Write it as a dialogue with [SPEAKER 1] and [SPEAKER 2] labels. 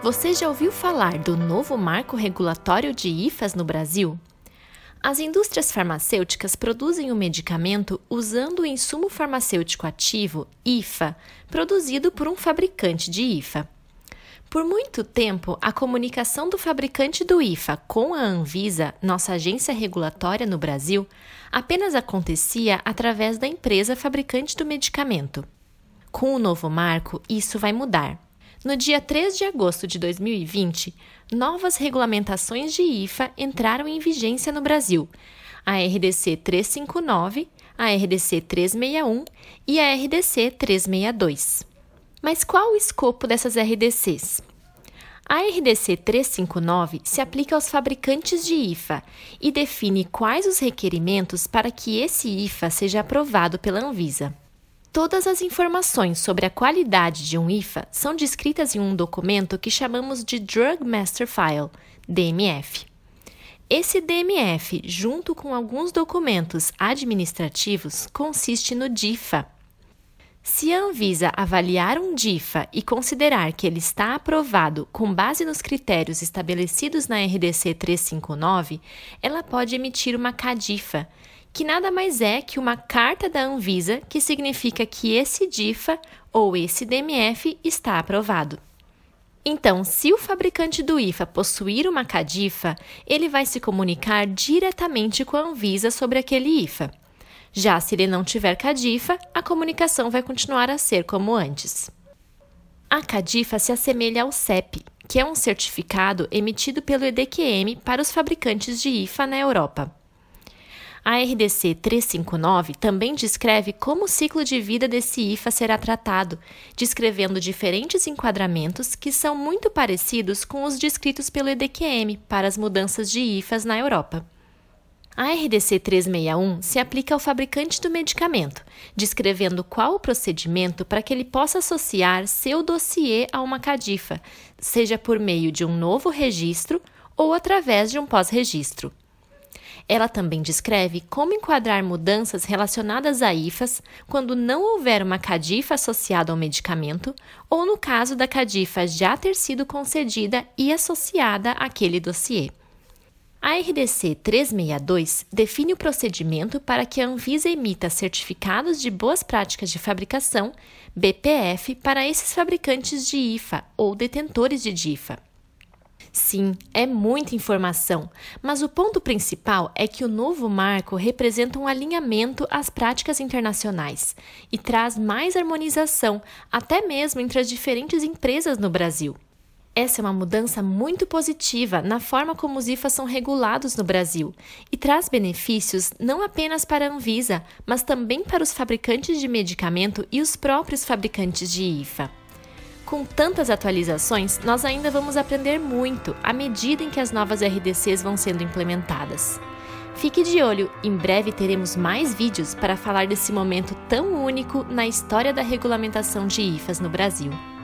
[SPEAKER 1] Você já ouviu falar do novo marco regulatório de IFAs no Brasil? As indústrias farmacêuticas produzem o um medicamento usando o insumo farmacêutico ativo, IFA, produzido por um fabricante de IFA. Por muito tempo, a comunicação do fabricante do IFA com a Anvisa, nossa agência regulatória no Brasil, apenas acontecia através da empresa fabricante do medicamento. Com o novo marco, isso vai mudar. No dia 3 de agosto de 2020, novas regulamentações de IFA entraram em vigência no Brasil: a RDC 359, a RDC 361 e a RDC 362. Mas qual o escopo dessas RDCs? A RDC 359 se aplica aos fabricantes de IFA e define quais os requerimentos para que esse IFA seja aprovado pela Anvisa. Todas as informações sobre a qualidade de um IFA são descritas em um documento que chamamos de Drug Master File, DMF. Esse DMF, junto com alguns documentos administrativos, consiste no DIFA. Se a Anvisa avaliar um DIFA e considerar que ele está aprovado com base nos critérios estabelecidos na RDC 359, ela pode emitir uma CADIFA, que nada mais é que uma carta da Anvisa que significa que esse DIFA ou esse DMF está aprovado. Então, se o fabricante do IFA possuir uma CADIFA, ele vai se comunicar diretamente com a Anvisa sobre aquele IFA. Já se ele não tiver CADIFA, a comunicação vai continuar a ser como antes. A CADIFA se assemelha ao CEP, que é um certificado emitido pelo EDQM para os fabricantes de IFA na Europa. A RDC 359 também descreve como o ciclo de vida desse IFA será tratado, descrevendo diferentes enquadramentos que são muito parecidos com os descritos pelo EDQM para as mudanças de IFAs na Europa. A RDC 361 se aplica ao fabricante do medicamento, descrevendo qual o procedimento para que ele possa associar seu dossiê a uma CADIFA, seja por meio de um novo registro ou através de um pós-registro. Ela também descreve como enquadrar mudanças relacionadas a IFAs quando não houver uma cadifa associada ao medicamento ou no caso da cadifa já ter sido concedida e associada àquele dossiê. A RDC 362 define o procedimento para que a Anvisa emita certificados de boas práticas de fabricação, BPF, para esses fabricantes de IFA ou detentores de DIFA. Sim, é muita informação, mas o ponto principal é que o novo marco representa um alinhamento às práticas internacionais e traz mais harmonização, até mesmo entre as diferentes empresas no Brasil. Essa é uma mudança muito positiva na forma como os IFAs são regulados no Brasil e traz benefícios não apenas para a Anvisa, mas também para os fabricantes de medicamento e os próprios fabricantes de IFA. Com tantas atualizações, nós ainda vamos aprender muito à medida em que as novas RDCs vão sendo implementadas. Fique de olho, em breve teremos mais vídeos para falar desse momento tão único na história da regulamentação de IFAs no Brasil.